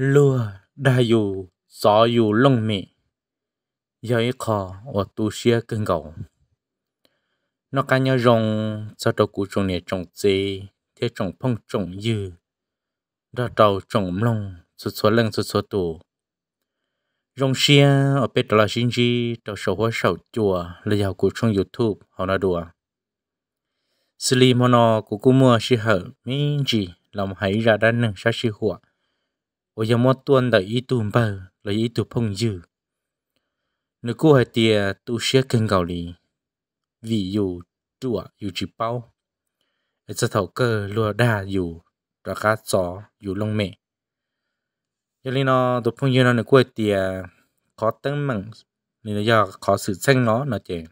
lúa đa dù gió dù lông mị giấy khó ở tu xia cưng gầu nó cá nhau rồng cho đầu cụ trồng này trồng gì thế trồng phong trồng dư đó đầu trồng lông số số lưng số số tù rồng xia ở bên đó là sinh chi đầu sầu hoa sầu chùa là giàu cụ trong youtube họ nói đùa xử lý món của cụ mua xí hở Mình gì lòng hãy ra đan nâng sát xí hoa ở nhà mót tuân đại ý tu bao là ý tu phong dư nếu cô hay tiề tu sẽ cần gạo lì vì dù chùa dù chỉ bao ở sẽ thầu cơ lừa đa dù ra cá chó dù lông mẹ cho nên nó tu phong dư nó nếu cô hay tiề khó tăng mặn nên là do khó sự tranh nó nó chè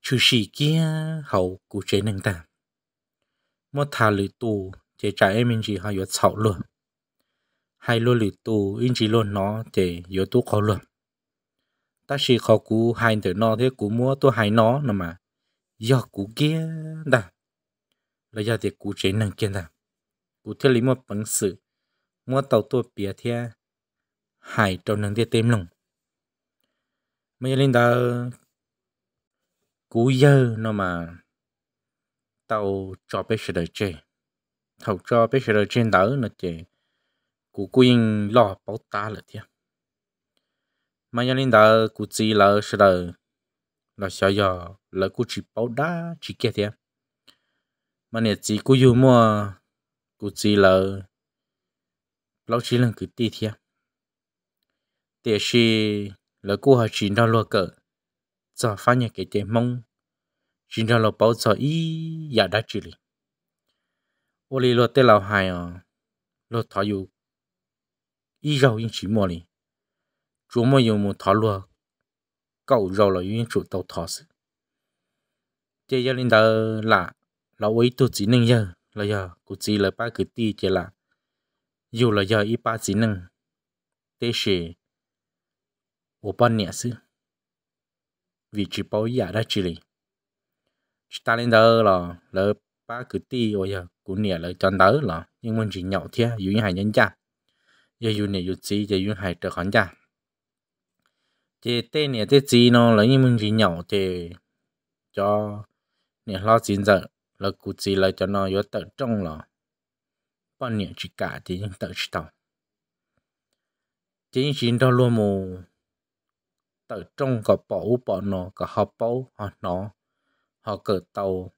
chú sĩ kia hậu cụ chế nâng tạm một thà lưỡi tù chế trái em mình chỉ họ yếu chảo luôn hai lô lì tù in chỉ lô nó thì yếu tố khó luôn ta chỉ khó cú hai từ nó thế cú mua tôi hai nó nè mà do cú kia đã là do thì cú chế năng kia đã cú theo lý một bằng sự mua tàu tôi bìa theo hai trong năng tiết tem lòng mấy lần đó cú dơ nó mà tàu cho bé sờ chơi tàu cho bé sờ trên đỡ nó chơi cụ quyên lo bảo ta là thế mà nhà linh đạo cụ chỉ là sự đó là sao giờ là cụ chỉ bảo đá chỉ kia thế mà nè chỉ cụ dùng mua cụ chỉ là lão chỉ là cứ đi thế thế thì là cụ họ chỉ đó lo cỡ giờ phát nhà cái tiền mong chỉ đó là bảo giờ ý giả đã chỉ li ô li lo tê lão hài à lo thọ dụng 一绕因起莫哩，琢磨有么他落，搞绕了因主到他是。这要领导啦，老魏都只能要了呀，估计了把个地接啦，有了要一把只能，但是我把你是，位置包压在这里，大领导了了把个地我呀，姑娘了讲到了，因为是鸟天，有人还人家。giờ yêu này yêu chỉ giờ yêu hai trở khán giả thì tên này tên gì nó là những mình chỉ nhỏ thì cho nè lo xin giờ là cụ gì là cho nó yếu tự trong là bọn nè chỉ cả thì những tự chỉ tàu chính chính đó luôn mù tự trong có bỏ bỏ nó có họ bỏ họ nó họ cỡ tàu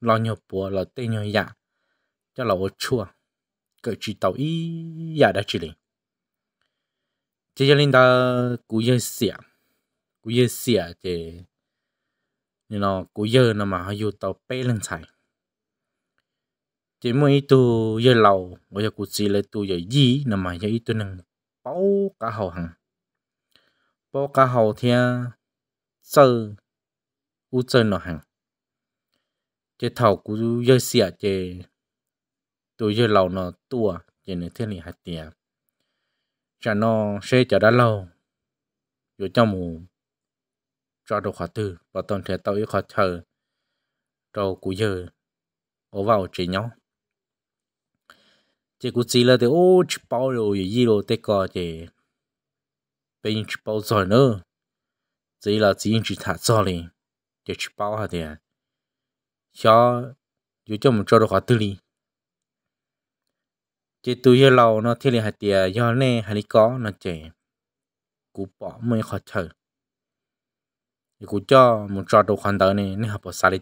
lo nhiều bùa là tên nhiều dạ cho là ô chua cái chỉ tàu ý giả đã chỉ linh chỉ linh ta cú yên xỉa cú yên xỉa thì nên nó cú yên nó mà hay yêu tàu bé lên xài chỉ mỗi tu yên lâu bây giờ cú chỉ lấy tu yên gì nó mà giờ ít tu năng bao cả hậu hằng, bao cả hậu thì sơ u sơ nó hằng, chỉ thầu cú yên xỉa chỉ tôi giờ lâu nó tua giờ này thiên lý hạt tiền cho nó xe chở đã lâu rồi cho mù cho đồ khóa tư và toàn thể tao yêu khó chờ rồi cú giờ ố vào chỉ nhau chỉ cú chỉ là thì ô chỉ bao rồi gì rồi thế có chỉ bên chỉ bao rồi nữa chỉ là chỉ chỉ thả rồi đi chỉ chỉ bao hả thế cho dù cho mình cho đồ khóa tư đi chỉ tu yêu lâu nó thiên liền hạt tiền do nè hạt đi có nó chỉ cú bỏ mới khó chờ thì cú cho một trò đồ khoản tờ này nên học bỏ xa đi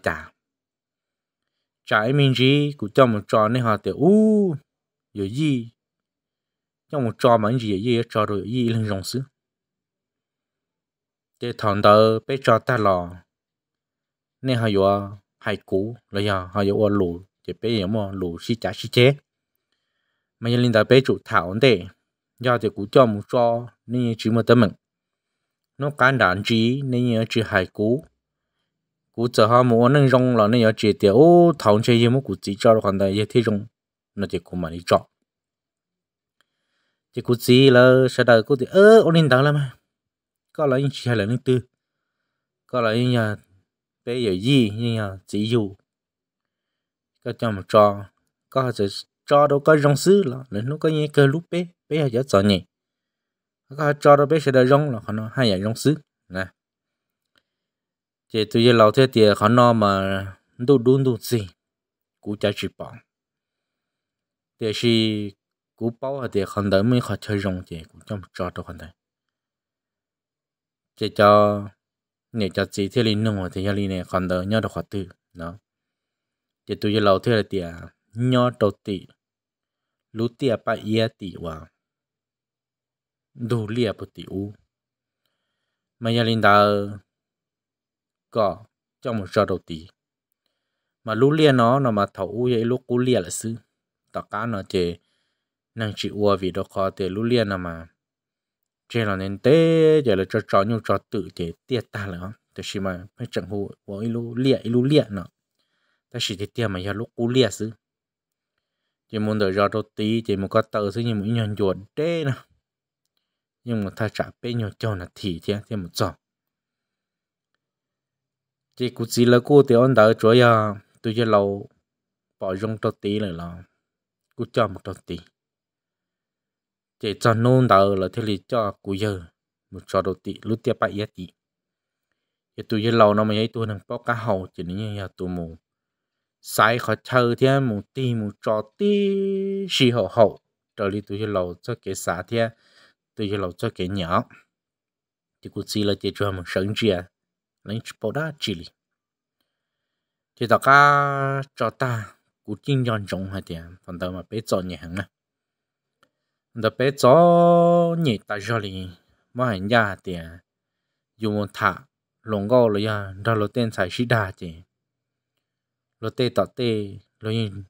trả em mình gì cú cho một trò nên họ xí u 有意，让我专门爷爷抓住一人荣事。这唐道被抓到了，你还有海骨了呀，还有我路，这边有么路是假是假。mà nhân linh đã bé chủ thảo để do thì cũng cho một cho nên chỉ một tấm mình nó cán đạn chỉ nên nhớ chỉ hải cú cú giờ họ muốn nâng rong là nên nhớ chỉ tiểu thảo chơi gì mà cú chỉ cho còn đây giờ thì rong nó chỉ cũng mà đi chọn chỉ cú chỉ là sẽ đời cú thì ơ ông linh đã làm mà có là những chỉ hay là những tư có là những nhà bé giờ gì những nhà chỉ dù có cho một cho có sự cho đồ có rong sư là nên nó có nhẹ cái lúc bé bé hay rất sợ nhỉ có cho đồ bé sẽ đợi rong là họ nó hay là rong sư nè chỉ tụi giờ lâu thế thì họ nó mà đủ đủ đủ gì cú cha chỉ bỏ thì khi cú bảo thì không đợi mới họ chơi rong thì cũng trong cho đồ không đợi chỉ cho nè cho chỉ thế này nông thì gia linh này còn đỡ nhớ được hoạt tử nó chỉ tụi giờ lâu thế là nho đầu tị lú tia pa ia tị wa đủ lia bộ tị u mà nhà linh đào, có trong một giờ đầu tị mà lú lia nó nó mà thầu u vậy lúc cú lia là sư tao cá nó chê năng chỉ ua vì đó khó tê lú lia nó mà chê là nên tê giờ là cho chó nhu cho tự chê tiệt ta là tê xí mà phải chẳng hù ua lú lia lú lia nó ta chỉ tê tiệt mà nhà lúc cú lia sư chỉ muốn đợi ra đô tí chỉ muốn có tờ xí như một nhận chuột đê nè nhưng mà ta trả bé nhỏ cho là thì thế thêm một giọt chỉ cũng à, chỉ là cô thì anh đợi chỗ ya tôi cho lâu bỏ rong đô tí này là cô cho một đô tí chỉ cho nôn đợi là thế thì cho cô giờ một cho đô tí lúc tiếp bại yết tí giờ tôi cho lâu nó mới thấy tôi đang bóc cá hầu chỉ nên nhà tôi mù sai khó chơi thì mù ti mù trò ti xì hậu hậu trở đi tụi lầu cho cái xã thì tụi lầu cho cái nhỏ thì cũng chỉ là chỉ cho một sân chia lấy bộ đó chỉ li thì tao cá cho ta cũng chính chọn trồng hay thì phần đầu mà bé cho nhẹ hẳn à đó bé cho nhẹ ta cho li mà hành gia thì dùng thả lồng gò rồi ya đó là tên sai sĩ đa thì lô tê tọt tê lo nhìn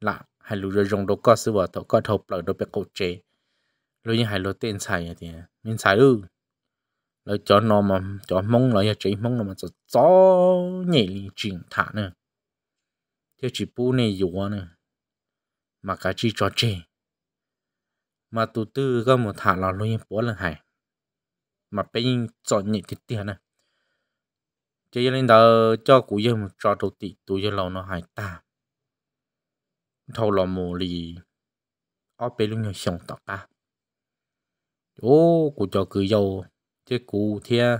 lạ hay lù rồi rồng đồ co sư vợ tọt co thầu lợn đồ bé cổ chế lo nhìn hay lo tên xài à thì mình xài ư lo cho nó mà cho mông lo nhà chế mông nó mà cho gió nhẹ lì chỉnh thả nữa theo chỉ bu này yếu nữa mà cả chỉ cho chế mà tụ tư có một thả là lo nhìn bố lần hải mà bây giờ chọn nhẹ thì tiền nữa chỉ lên đó cho cụ dân cho đầu tỷ tụ dân lâu nó hại ta thâu lò mù lì ở bên lúc nhau sống tọt ta ô cụ cho cứ giàu chứ cụ thia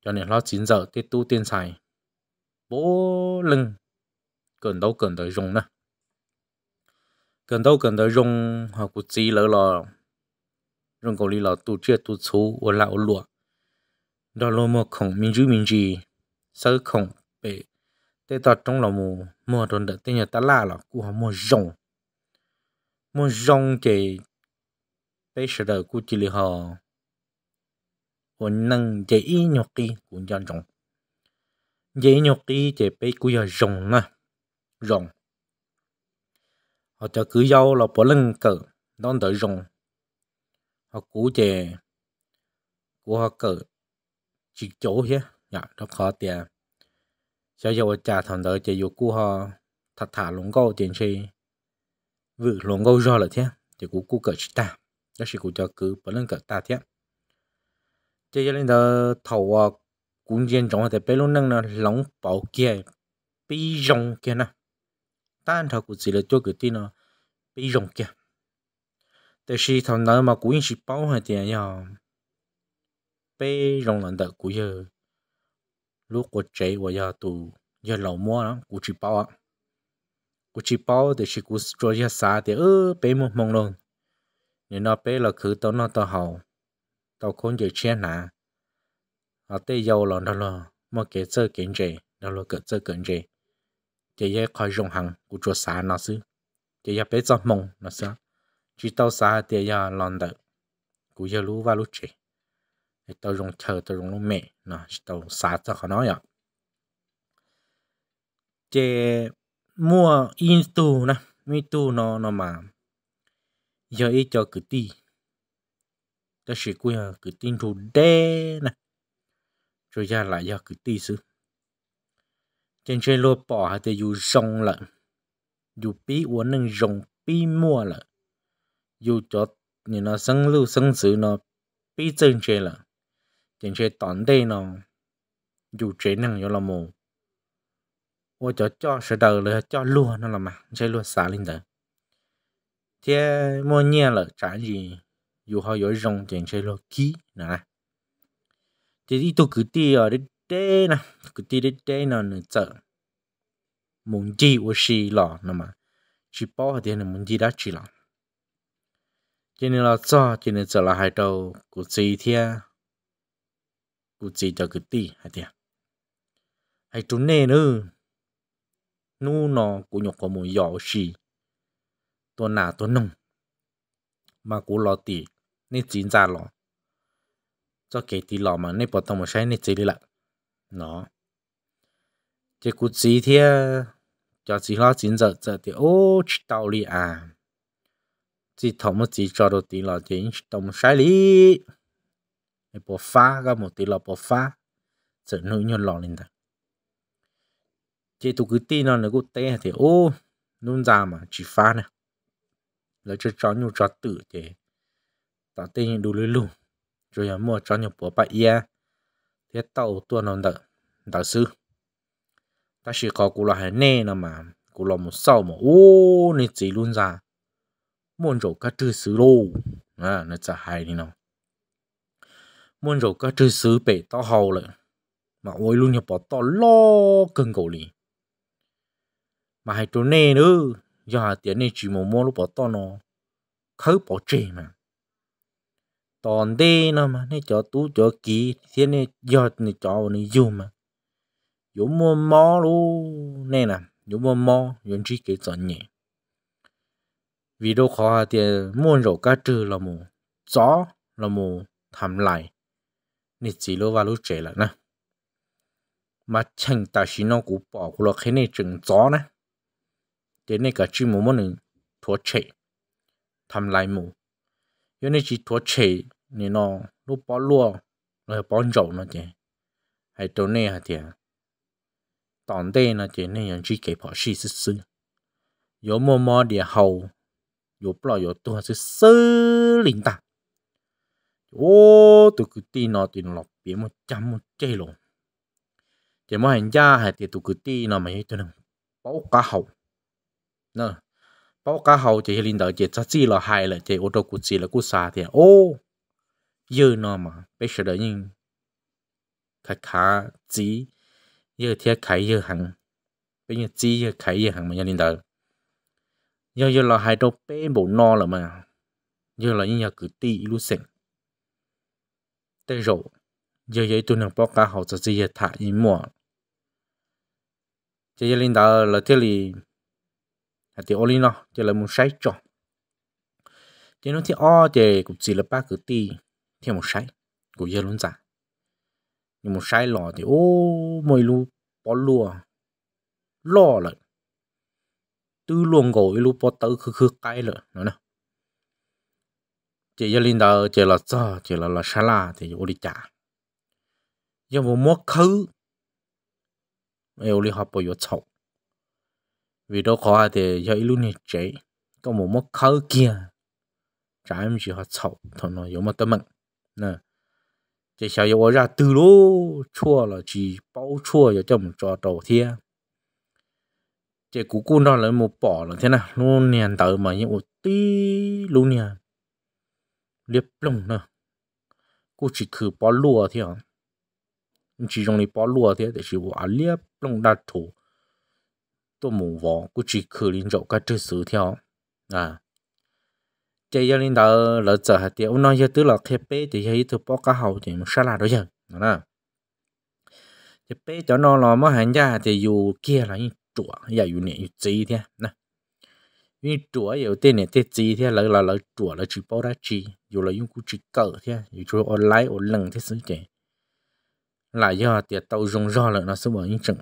cho nên lo chín giờ tiết tu tiên xài bố lưng cần đâu cần tới dùng nè cần đâu cần tới dùng họ cụ chỉ lỡ lò dùng cổ lì lò tu chưa tu chú ô lão luộc đó là một khổng minh chữ minh gì sơ khổng bể tê tọt trong là mù mùa đồn đợt tê nhờ ta la là cụ họ mùa rồng mùa rồng chè tê sở đời cụ chỉ lì hò hồ năng dễ ý nhọc kỳ cụ nhờ rồng dễ nhọc kỳ chè bê cụ nhờ rồng nè rồng họ cho cứ dâu là bỏ lưng cờ đón đợi rồng họ cụ chè của họ cờ chỉ chỗ hết dạ nó khó tiền cho dù trả thằng đó chỉ dụ cú họ thật thả lũng gấu tiền chi vự lũng gấu do là thế chỉ cú cú cỡ ta đó chỉ cú cho cứ bớt lên cỡ ta thế chỉ cho nên đó thầu cũng diện trọng thì bé lúc nâng là lóng bảo kia bị rồng kia nè ta thầu cũng chỉ là cho cái tin nó bị rồng kia แต่是他那嘛，估计是包下点呀。bây rong lần đầu của giờ lúc của chế của giờ tụ giờ lầu mua nó của chị bao á của bao thì chỉ có rồi giờ xa thì ơ bé một mong luôn nên nó bây là cứ tao nó tao hậu tao khôn giờ chia nà ở tây dầu là đó là mà kể chơi kiến chế đó là kể chơi kiến chế chỉ giờ khỏi dùng hàng của chúa xa nó xứ chỉ giờ bé cho mong nó xứ chỉ tao xa thì giờ lần đầu của giờ lú và lú chế tao dùng chờ tao dùng lúc mẹ nó tao xả cho họ nói ạ chế mua in tu nè mi tu nó nó mà giờ ít cho cứ ti ta chỉ quy hà cứ tin chủ đê nè rồi ra lại giờ cứ ti xứ trên trên lô bỏ hay thì dù rong lợn dù bí uốn nâng rồng bí mua lợn dù cho nhìn nó sân lưu sân sử nó bí chân trên lợn chế nó, đầu 人家当地呢有职能有了么？我就叫石头了，叫路那了嘛，这路啥领的？thế mua nhẹ là trả gì dù họ dối rong tiền chơi lo ký nè thì đi tôi cứ đi ở đây đây nè cứ đi đây đây nè nè chợ muốn gì của xì lọ nè mà chỉ bỏ thì nè muốn gì đã chỉ lọ cho nên là cho cho nên giờ là hai đầu của gì thế cụ chỉ cho cái tì hay tiền hay chúng nè nữa nu nó cụ nhục có một giỏ gì tôi nà tôi nông mà cụ lo tì nên chín ra lo cho cái tì lo mà nên bỏ tông một sai nên chỉ đi lại nó chỉ cụ chỉ thế cho chỉ lo chín giờ giờ thì ô tàu đi à chỉ thằng mà chỉ cho đồ tì lo chỉ tông sai đi mày bỏ phá ra một tí lọ bỏ phá sợ nỗi nhon lọ lên ta chị tụ cứ tin nó cũng té thì ô nôn ra mà chỉ phá nè là cho chó nhu chó tử thì ta tên lu lu lưu rồi là mua chó nhu bỏ bạc ia thế tàu tua nó đợi đạo sư ta chỉ có cụ là nè nó mà cụ là một sao mà ô nên chỉ luôn ra muốn rồi các thứ sư lô à nó chả hay đi nào muốn rồi các chữ sứ bể to hầu lại mà ôi luôn nhập bỏ to lo cơn cổ lì mà hai chỗ này nữa giờ hà tiền này chỉ một mua lúc bỏ to nó khứ bỏ trì mà toàn đê nó mà nên cho tú cho ký thế này giờ này cho này dùng mà dùng mua mò luôn nè nè dùng mua mò dùng chỉ cái chọn nhẹ vì đâu khó thì muốn rồi cái trừ là mù gió là mù thầm lại nị chỉ lô vào lúc trẻ là nè mà chẳng ta chỉ nó cũng bỏ của cái này chừng gió nè đến này cả chữ mồm nè thua trẻ thăm lai mù giờ này chỉ thua trẻ nên nó lúc bỏ lúa rồi bỏ dầu nó chứ hay tối nay hả thì tòn đây nó chỉ nên chỉ cái bỏ xí xí xí có mồm mồm để hầu có bỏ có tua xí xí linh ta ô tụi cứ tin nó tụi nó lọc bia một trăm một chê lộ chỉ mà hành gia hay thì tụi cứ tì nó mày cho nó bao cá hậu nè bao cá hậu chỉ linh đạo chỉ chắc gì là hay là chỉ ô tô cút gì là cút xa thì à. ô giờ nó mà bây giờ đấy nhưng khá khá chỉ giờ thì khai giờ hàng bây giờ chỉ giờ khai giờ hàng mà linh đạo giờ giờ là hai đâu bên bộ no là mà giờ là những nhà cứ tì luôn sỉnh tê rộ giờ vậy tôi nâng bó cá hậu cho gì thả ý giờ linh đạo là thế li là thì ô linh là muốn sai cho chỉ nó thì o thì cũng chỉ là ba cứ ti thì một sai của giờ luôn giả nhưng một sai lò thì ô mồi lu bỏ lùa lò lại tư luồng gối lu bỏ tới khư khư cái rồi nữa chỉ cho linh đầu chỉ là cho chỉ là là sa la thì ô đi trả giờ một mốt khứ ô đi học bao nhiêu chậu vì đó khó thì giờ luôn này chế có một mốt khứ kia trả em chỉ học chậu thôi nó giống một tâm mệnh nè chỉ sao giờ ra từ lô chua là chỉ bao chua giờ cho mình cho đầu thiên chỉ cú cún đó là một bỏ là thế nào luôn nè tới mà những một tí luôn nè liếp lông nè à? à, cô chỉ khử bỏ lùa thì hả chỉ dùng để bỏ lùa thì để chỉ bộ à liếp lông đạt thủ tôi muốn vỏ cô chỉ khử lên chỗ cái chơi sử theo à chạy ra lên đó là giờ hạt tiêu nói giờ tức là khi bé thì hay thứ bỏ cá hậu thì một sao là đó chứ nè thì bé cho nó là mới hàng ra thì dù kia là những chuột giờ dù nhẹ dù gì thế nè vì chùa yêu tên này tên gì thế là là là chùa là chỉ bao ra chỉ dù là những cụ chỉ cỡ thế dù chùa online online lần thế sự thế là do tiệt tàu rong ro là nó sẽ bảo những chừng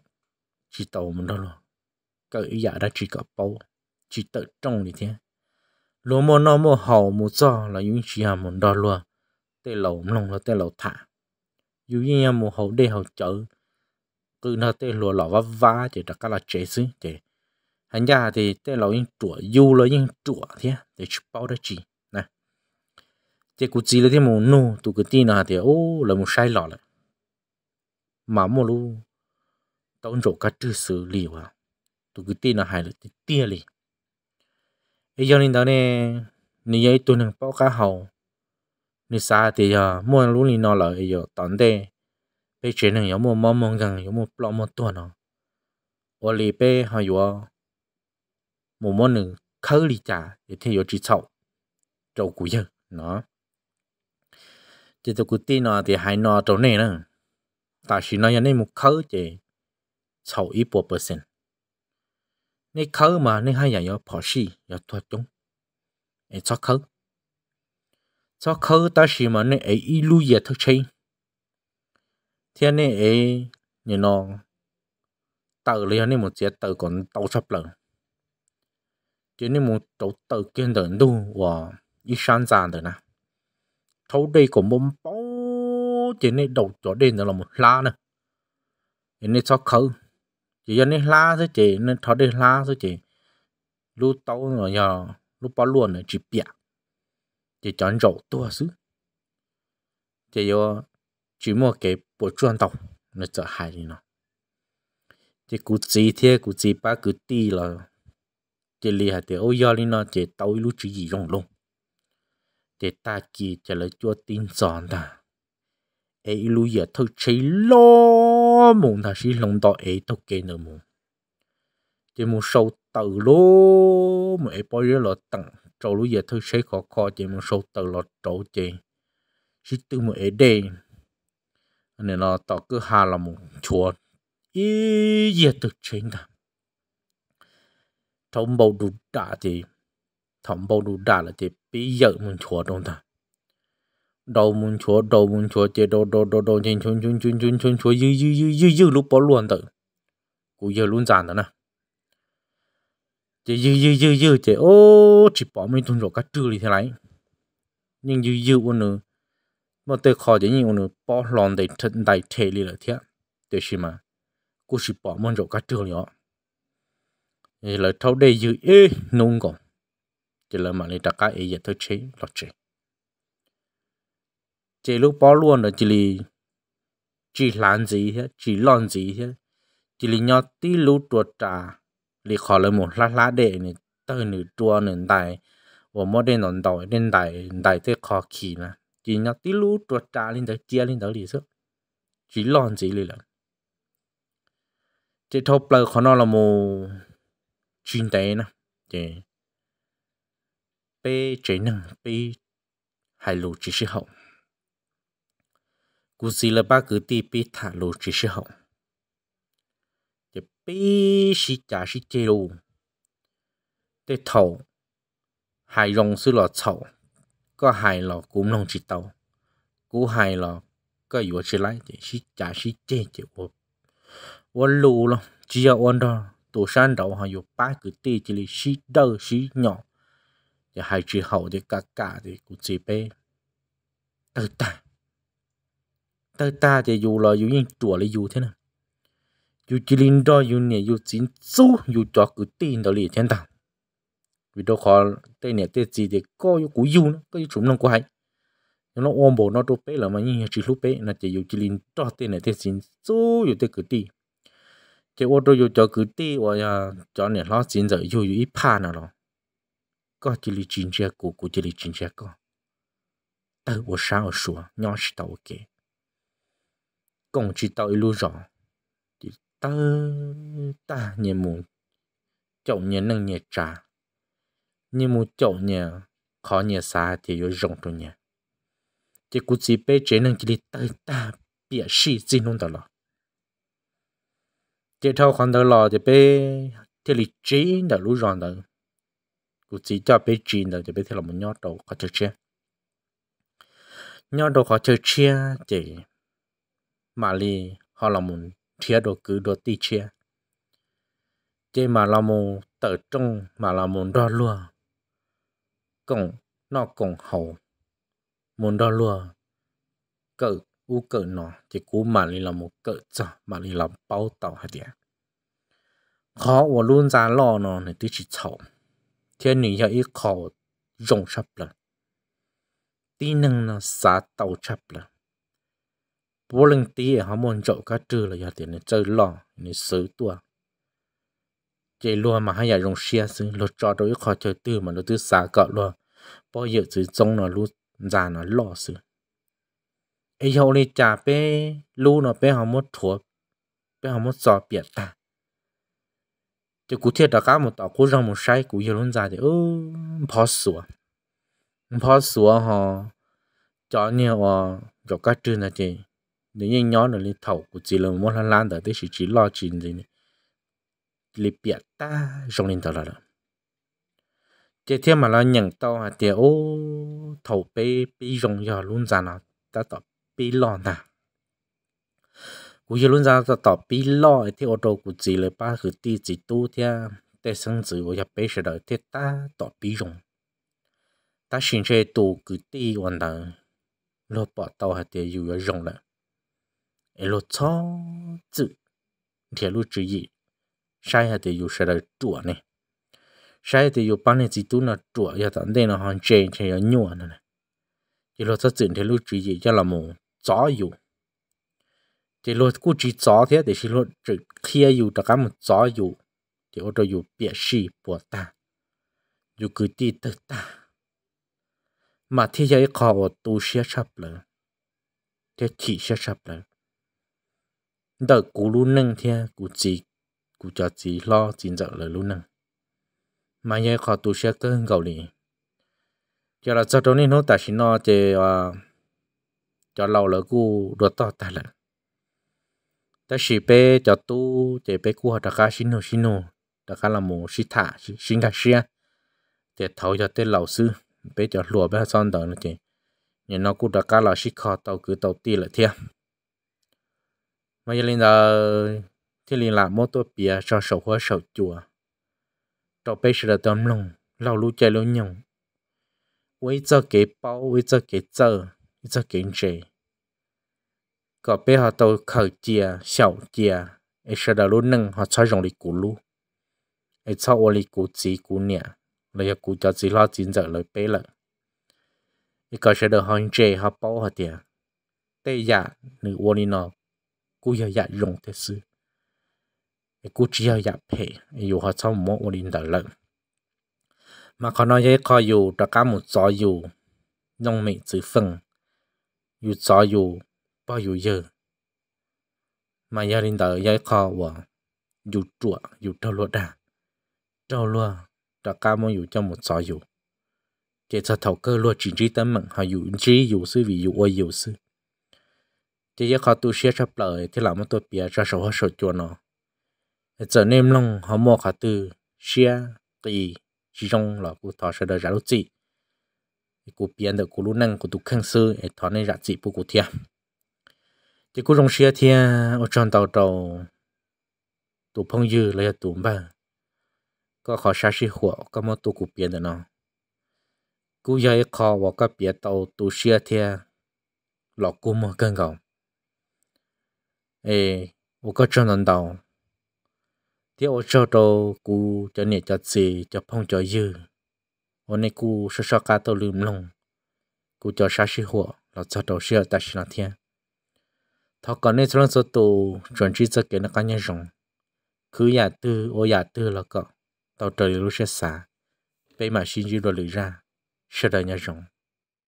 chỉ tàu mình đó rồi cỡ giả ra chỉ có bao chỉ tự trong đi thế lúa mò nó mò hầu mò cho là những chỉ hà mình đó luôn tê lầu lòng là tê lầu thả dù như mò hậu đê hậu chở cứ nó tê lúa lò vá vá chỉ đặc là chế xứ thế hắn già thì tên lão những chùa du lão những chùa thế để chụp bao đó chỉ nè thế cụ chỉ là thế một nô tụ cái tin là thì ô là một sai lọ lại mà một lu tao chỗ cái chữ xử lý à tụ cái tin là hai là tia li ấy cho nên đó nè nếu như tụi nó bao cái hậu, nếu xa thì à, mua lu nị nó lại giờ tận đây bây giờ này có mua mắm mông rằng có mua plom mông tuần à ở lì bây hay vừa một món nữa khơi đi trả để theo dõi chỉ sâu trâu cú dân nó chỉ tôi cứ tin nó thì hai nó trâu này nữa ta chỉ nói nên một khơi chỉ sâu ít bộ percent nên khơi mà nên hai nhà có bỏ xì có thua chúng ấy cho khơi cho khơi ta chỉ mà nên ấy ít lưu giờ thức chơi thế nên ấy như nó tờ lấy nên một chiếc tờ còn tàu sắp lần chỉ nên một chỗ tự kiên đỡ đủ và ít sáng ra được nè thấu đây của mông bao chỉ nên đầu chỗ đây nữa là một lá nữa chỉ nên cho khâu chỉ cho nên lá thôi chị nên thấu đây lá thôi chị lúc tàu rồi giờ lúc bao luôn này chỉ bịa chỉ chọn rổ tua xứ chỉ do chỉ mua cái bộ chuyên tàu nó sợ hại gì nó chỉ cứ gì thế cứ gì ba cứ ti là chỉ lì hạt thì ôi do linh nó chỉ tàu lúc chỉ gì rong luôn để ta kỳ chỉ là cho tin giòn ta ấy lúc giờ thôi chỉ lo mùng ta chỉ lòng đó ấy thôi kê nữa muốn chỉ muốn sâu tàu lô mà ấy bao giờ là tặng trâu lúc giờ thôi chỉ khó khó chỉ muốn sâu tàu là trâu chỉ chỉ từ mà ấy đây nên là tao cứ hà là mùng chuột ý giờ thực chính ta thông báo đủ đạ thì thông báo đủ đạ là thì bây giờ mình chúa trong ta đầu mình chúa đầu mình chúa chế đầu đầu đầu đầu trên chun chun chun chun chun chúa dư dư dư dư dư lúc bỏ luôn tự cú giờ luôn dàn đó nè chế dư dư dư dư chế ô chỉ bỏ mình thun rổ cá trừ thì thế nhưng dư dư ôn nữa mà tôi khó chế nhưng ôn nữa bỏ lòn để thân đại thể đi là thiệt, để xí mà cú chỉ bỏ mình rổ cá trừ đi là thâu đây dự ế nung còn chỉ là mà lấy đặt cái ấy giờ thôi chế lọt chế chế lúc bỏ luôn là chỉ là chỉ làm gì hết chỉ lon gì hết chỉ là nhỏ tí lú tuột trà lì khó là một lát lá đệ này tới nửa tua nửa tài và mỗi đêm nón đầu đêm tài tài tới khó kỳ nè chỉ nhỏ tí lú tuột trà lên tới chia lên tới lì sức chỉ lon gì lì là chỉ thâu bờ khó nó là một chuyên tế nè thì bê chế năng bê hai lô chỉ sĩ hậu cú gì là ba cứ ti bê thả lô chỉ sĩ hậu thì bê sĩ trả sĩ chế lô tê thầu hai rong sư lọ chậu có hai lọ cũng nông chỉ tàu cú hai lọ có yếu chỉ lại thì sĩ trả sĩ chế chế ô ô lô lo chỉ ở ô đó tổ sản đầu họ có ba cái tê chỉ là xí đỡ xí nhỏ và hai chỉ hậu thì cả cả thì cũng chỉ bé tơ ta tơ ta thì dù là dù những tuổi là dù thế nào dù chỉ linh đó dù nè dù chính số dù cho cứ tin đó là thiên đàng vì đâu khó tê nè tê gì thì có dù cú dù nó có dù chúng nó có hay nó ôm bộ nó đâu bé là mà như chỉ lúc bé nó chỉ dù chỉ linh đó tê này tê chính số dù tê cái tin cái ô tô cho cứ tí và nhà cho nên nó xin giờ yêu yêu ít pa nào đó có chỉ lý chính xác của của chỉ lý chính xác có tao vô sao sửa nhỏ chỉ tao ok công chỉ tao lưu rõ chỉ tao ta nhẹ mù chậu nhẹ nâng nhẹ trà nhẹ mù chậu nhẹ khó nhà xa thì yêu rộng tôi nhà, chỉ cú chỉ bé chế nâng chỉ lý tao ta bịa sĩ xin luôn đó chế thâu khoản đầu lò thì bé thiết lịch trí đã lũ ròn đó cụ chỉ cho bé trí đó thì bé thế là một nhót đầu khó chơi chia nhót đầu khó chơi chia thì mà li họ là một thiết đồ cứ đồ ti chia chế mà là một tự trung mà là một đo lúa cùng nó cùng hậu một đo lúa cỡ cú cỡ nó thì cú mà li là một cỡ cho mà li là bao tàu hay tiền khó của luôn ra lo nó này tí chỉ chậu thiên nữ giờ ít khó rộng chập là tí năng nó xá tàu chập là bố lần tí ở họ muốn chậu cá trừ là giờ tiền này chơi lo này sứ tua chỉ luôn mà hay giờ rộng xia xứ lo cho đối khó chơi tư mà nó tư xá cọ luôn bao giờ từ trong nó lúc ra nó lo xứ ấy hậu này chả bé lu nó bé họ mất thua bé họ mất sọ biệt ta chứ cụ thiệt là cá một tàu cụ rong một sai cụ hiểu luôn ra thì ơ phó sủa phó sủa họ cho nhiều à cho cá trơn là chị nếu như nhỏ nó lên thầu cụ chỉ là một lần lan tới tới chỉ lo chuyện gì này lì ta rong lên tàu là đó chế thêm mà là nhận tàu à thì ô thầu bé bé rong giờ luôn ra nó ta tập ปีหล่อนะกูจะรุ่นจะต่อปีหล่อที่ออโตกูจีเลยป้าคือตีจีตู้เที่ยแต่ซึ่งจีกูจะไปเฉลยที่ตาต่อปียงตาชินเชตูกูตีวันนั้นโลปอตาวหัดเดียวอยู่ยงเลยไอ้โลช้อจืดเที่ยรู้จีใช่หัดเดียวเฉลยตัวเนี่ย sai thì yêu bán thì tu nó chua yêu tận đây nó hoàn chén thì yêu nhua nữa này chỉ lo sát chuyện thì lúc chỉ gì cho là mù gió dù chỉ lo cú chỉ gió thế để chỉ lo chỉ kia dù tất cả một gió dù chỉ ô tô dù bịa xì bùa ta mà thế giới khó tu sửa sắp lỡ thế chỉ sửa sắp lỡ đợi cú luôn nâng thế cú chỉ cú cho chỉ lo chỉ dở lỡ luôn nâng mà nhớ khó tu sửa cơ gầu lì giờ là cho tôi nên nó tại xin nó chơi à, cho lâu lỡ cú đồ to ta là ta chỉ bé cho tu chỉ bé cú họ cả xin nô xin nô ta cả là một xin thả xin cả xin để thấu cho tên lão sư bé cho lùa bé son đó là chị nhìn nó cú ta cả là xin khó tàu cứ tàu ti là thiệt mà giờ linh giờ thì linh làm mô tô bia cho sầu hoa sầu chùa cho bé sẽ là tâm lòng lâu lũ chơi lâu nhau với giờ kế bao với cho kế giờ rất kiến chế có bé họ tàu khởi chia xào chia ế sẽ đầu lũ nâng họ cho dùng lịch cũ lũ, ế cho ô lịch cũ chỉ cũ nhẹ lấy cũ cho chỉ lo chín giờ lời bé lợ ế có sẽ được họ chế họ bảo họ tiền tê dạ nữ ô đi nó cũ giờ dạ dùng thế sự ấy cũ chỉ giờ dạ phê ấy dù họ cho mỗi ô đi đỡ lợ mà còn nói ế họ dù đã cả một gió dù dòng mẹ chữ phần อยู่จออยู่ป้ออยู่เยอะมายารินเตอร์ย้ายคอว่าอยู่จั่วอยู่เท่าลวดด่าเท่าลวดตะกามอยู่เจ้าหมดจออยู่เจ้าเท่าก็ลวดจีจีตั้มมั่งหาอยู่จีอยู่ซื้อวีอยู่อวยอยู่ซื้อเจ้าเขาตัวเชี่ยชับเลยที่หลังมันตัวเปียจะสาวสดจวนอ่ะเจอเนมลงเขาหมอเขาตัวเชี่ยตีจีจงหลอกกูทอเสด็จรู้จีกูเปียนเดกูรู้นั่งกูตุกขังซื้อไอ้ถอนในรัดจีปูกูเทียจีกูรงเชียเทียโอจอนเตาเตาตุพงยือเลยตุ่มบ้าก็ขอชาชิหัวก็มาตุกูเปียนเดเนาะกูยายคอว่าก็เปียเตาตุเชียเทียหลอกกูมาเกินเก่าเอ我个真能到，第二招到，故叫你叫谁叫碰叫有。hôm nay cụ sơ sơ cá tàu lùm lồng cụ cho xa xí hộ là cho đầu xe ta xí là thiên thọ còn nên trong số chuẩn chỉ cho kể nó cá nhân rồng cứ nhà tư ô nhà tư là cậu tàu trời lúc xe xả bây mà xin dư đồ lưỡi ra sơ